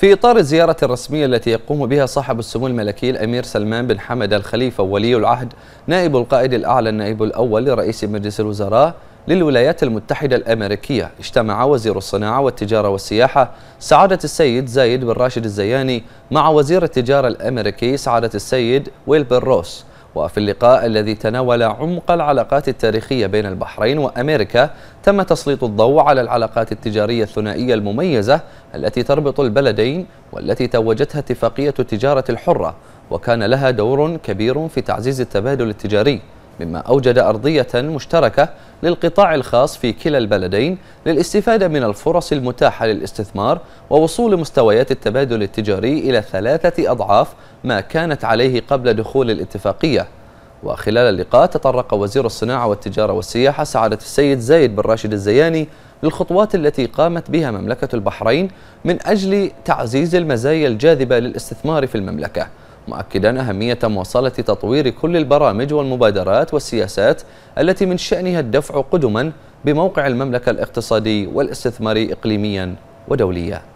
في إطار الزيارة الرسمية التي يقوم بها صاحب السمو الملكي الأمير سلمان بن حمد الخليفة ولي العهد نائب القائد الأعلى النائب الأول لرئيس مجلس الوزراء للولايات المتحدة الأمريكية اجتمع وزير الصناعة والتجارة والسياحة سعادة السيد زايد بن راشد الزياني مع وزير التجارة الأمريكي سعادة السيد ويلبر روس وفي اللقاء الذي تناول عمق العلاقات التاريخية بين البحرين وأمريكا تم تسليط الضوء على العلاقات التجارية الثنائية المميزة التي تربط البلدين والتي توجتها اتفاقية التجارة الحرة وكان لها دور كبير في تعزيز التبادل التجاري مما أوجد أرضية مشتركة للقطاع الخاص في كلا البلدين للاستفادة من الفرص المتاحة للاستثمار ووصول مستويات التبادل التجاري إلى ثلاثة أضعاف ما كانت عليه قبل دخول الاتفاقية وخلال اللقاء تطرق وزير الصناعة والتجارة والسياحة سعادة السيد زايد بن راشد الزياني للخطوات التي قامت بها مملكة البحرين من أجل تعزيز المزايا الجاذبة للاستثمار في المملكة مؤكدا أهمية مواصلة تطوير كل البرامج والمبادرات والسياسات التي من شأنها الدفع قدما بموقع المملكة الاقتصادي والاستثماري إقليميا ودوليا